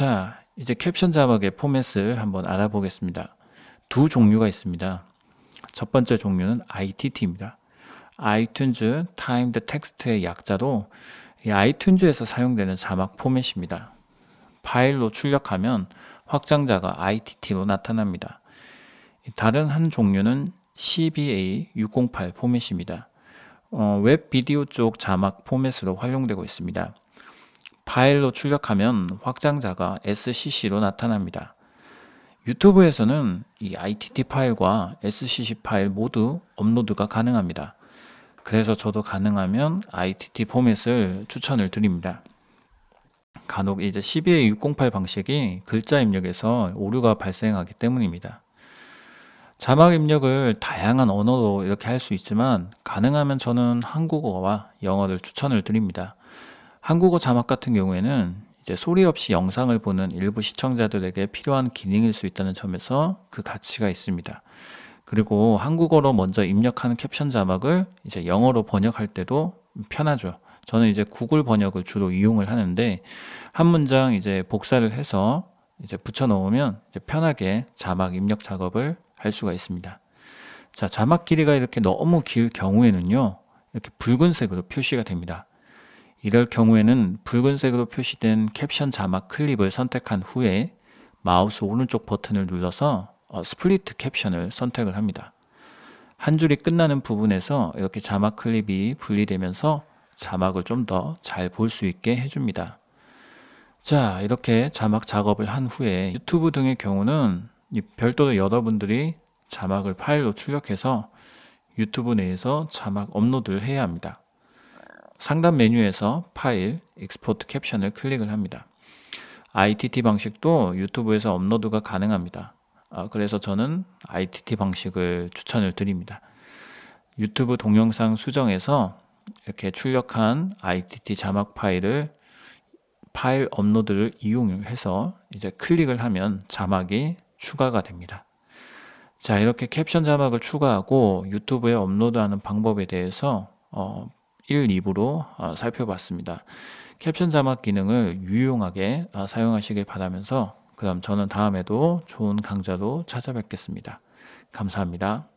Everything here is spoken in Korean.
자, 이제 캡션 자막의 포맷을 한번 알아보겠습니다. 두 종류가 있습니다. 첫 번째 종류는 ITT입니다. 아이튠즈 타임드 텍스트의 약자로 아이튠즈에서 사용되는 자막 포맷입니다. 파일로 출력하면 확장자가 ITT로 나타납니다. 다른 한 종류는 CBA 608 포맷입니다. 어, 웹 비디오 쪽 자막 포맷으로 활용되고 있습니다. 파일로 출력하면 확장자가 scc로 나타납니다. 유튜브에서는 이 ITT 파일과 SCC 파일 모두 업로드가 가능합니다. 그래서 저도 가능하면 ITT 포맷을 추천을 드립니다. 간혹 이제 12A608 방식이 글자 입력에서 오류가 발생하기 때문입니다. 자막 입력을 다양한 언어로 이렇게 할 수 있지만 가능하면 저는 한국어와 영어를 추천을 드립니다. 한국어 자막 같은 경우에는 이제 소리 없이 영상을 보는 일부 시청자들에게 필요한 기능일 수 있다는 점에서 그 가치가 있습니다. 그리고 한국어로 먼저 입력하는 캡션 자막을 이제 영어로 번역할 때도 편하죠. 저는 이제 구글 번역을 주로 이용을 하는데 한 문장 이제 복사를 해서 이제 붙여 놓으면 이제 편하게 자막 입력 작업을 할 수가 있습니다. 자, 자막 길이가 이렇게 너무 길 경우에는요. 이렇게 붉은색으로 표시가 됩니다. 이럴 경우에는 붉은색으로 표시된 캡션 자막 클립을 선택한 후에 마우스 오른쪽 버튼을 눌러서 어, 스플리트 캡션을 선택을 합니다. 한 줄이 끝나는 부분에서 이렇게 자막 클립이 분리되면서 자막을 좀 더 잘 볼 수 있게 해줍니다. 자 이렇게 자막 작업을 한 후에 유튜브 등의 경우는 별도로 여러분들이 자막을 파일로 출력해서 유튜브 내에서 자막 업로드를 해야 합니다. 상단 메뉴에서 파일, 익스포트 캡션을 클릭을 합니다. ITT 방식도 유튜브에서 업로드가 가능합니다. 아, 그래서 저는 ITT 방식을 추천을 드립니다. 유튜브 동영상 수정에서 이렇게 출력한 ITT 자막 파일을 파일 업로드를 이용해서 이제 클릭을 하면 자막이 추가가 됩니다. 자 이렇게 캡션 자막을 추가하고 유튜브에 업로드하는 방법에 대해서 어, 1, 2부로 어, 살펴봤습니다. 캡션 자막 기능을 유용하게 어, 사용하시길 바라면서 그럼 저는 다음에도 좋은 강좌로 찾아뵙겠습니다. 감사합니다.